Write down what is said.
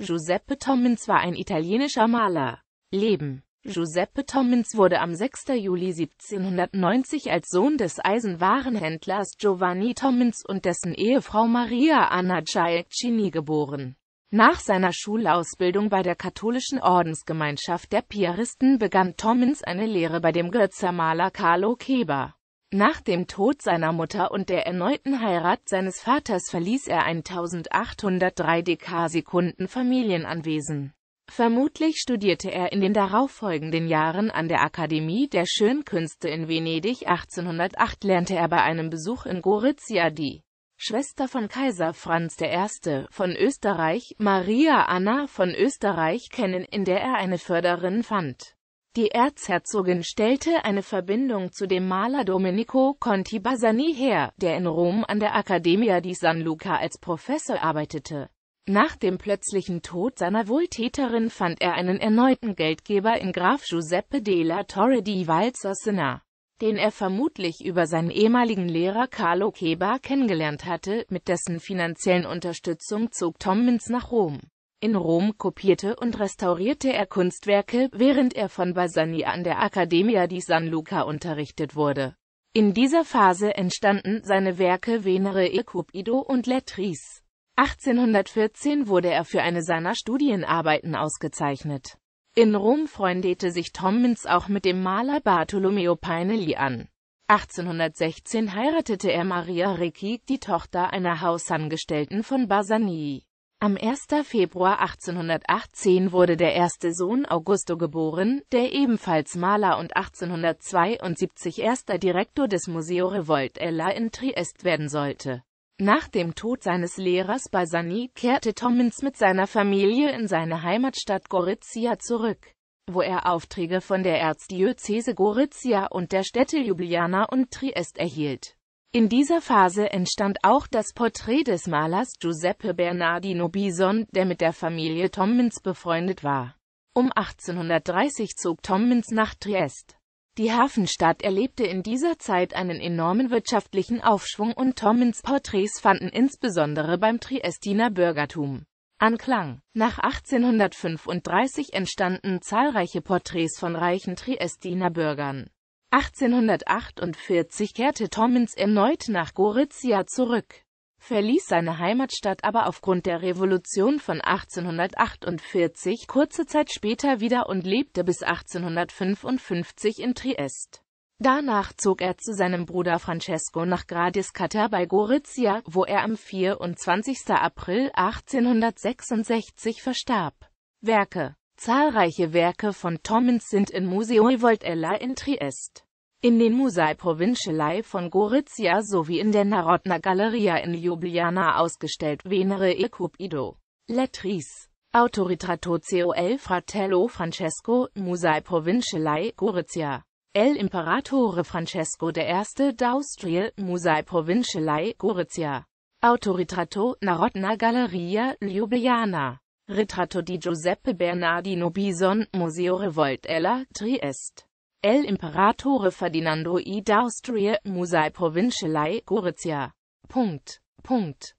Giuseppe Tommins war ein italienischer Maler. Leben Giuseppe Tommins wurde am 6. Juli 1790 als Sohn des Eisenwarenhändlers Giovanni Tommins und dessen Ehefrau Maria Anna Giacchini geboren. Nach seiner Schulausbildung bei der katholischen Ordensgemeinschaft der Piaristen begann Tommins eine Lehre bei dem Götzermaler Carlo Keber. Nach dem Tod seiner Mutter und der erneuten Heirat seines Vaters verließ er 1803 Dekarsekunden Familienanwesen. Vermutlich studierte er in den darauffolgenden Jahren an der Akademie der Schönkünste in Venedig. 1808 lernte er bei einem Besuch in Gorizia die Schwester von Kaiser Franz I. von Österreich, Maria Anna von Österreich kennen, in der er eine Förderin fand. Die Erzherzogin stellte eine Verbindung zu dem Maler Domenico Conti Bassani her, der in Rom an der Accademia di San Luca als Professor arbeitete. Nach dem plötzlichen Tod seiner Wohltäterin fand er einen erneuten Geldgeber in Graf Giuseppe della Torre di Valsossena, den er vermutlich über seinen ehemaligen Lehrer Carlo Keba kennengelernt hatte, mit dessen finanziellen Unterstützung zog Tomlins nach Rom. In Rom kopierte und restaurierte er Kunstwerke, während er von Bassani an der Accademia di San Luca unterrichtet wurde. In dieser Phase entstanden seine Werke Venere e Cupido und Lettrice. 1814 wurde er für eine seiner Studienarbeiten ausgezeichnet. In Rom freundete sich Tommins auch mit dem Maler Bartolomeo Pinelli an. 1816 heiratete er Maria Ricci, die Tochter einer Hausangestellten von Bassani. Am 1. Februar 1818 wurde der erste Sohn Augusto geboren, der ebenfalls Maler und 1872 erster Direktor des Museo Revoltella in Triest werden sollte. Nach dem Tod seines Lehrers Bassani kehrte Tommins mit seiner Familie in seine Heimatstadt Gorizia zurück, wo er Aufträge von der Erzdiözese Gorizia und der Städte Ljubljana und Triest erhielt in dieser Phase entstand auch das Porträt des Malers Giuseppe Bernardino Bison, der mit der Familie Tommins befreundet war. Um 1830 zog Tommins nach Triest. Die Hafenstadt erlebte in dieser Zeit einen enormen wirtschaftlichen Aufschwung und Tommins Porträts fanden insbesondere beim Triestiner Bürgertum Anklang. Nach 1835 entstanden zahlreiche Porträts von reichen Triestiner Bürgern. 1848 kehrte Tommins erneut nach Gorizia zurück, verließ seine Heimatstadt aber aufgrund der Revolution von 1848 kurze Zeit später wieder und lebte bis 1855 in Triest. Danach zog er zu seinem Bruder Francesco nach Gradiscata bei Gorizia, wo er am 24. April 1866 verstarb. Werke Zahlreiche Werke von Tommens sind in Museo Voltella in Triest, in den Musei Provinciali von Gorizia sowie in der Narodna Galleria in Ljubljana ausgestellt. Venere e Cupido. Lettrice. Autoritrato Col Fratello Francesco, Musei Provinciali, Gorizia. El Imperatore Francesco I d'Austria, Musei Provinciali, Gorizia. Autoritrato Narodna Galleria, Ljubljana. Ritratto di Giuseppe Bernardino Bison, Museo Revoltella, Triest. El Imperatore Ferdinando I d'Austria, Musei Provincialae, Gorizia. Punkt. Punkt.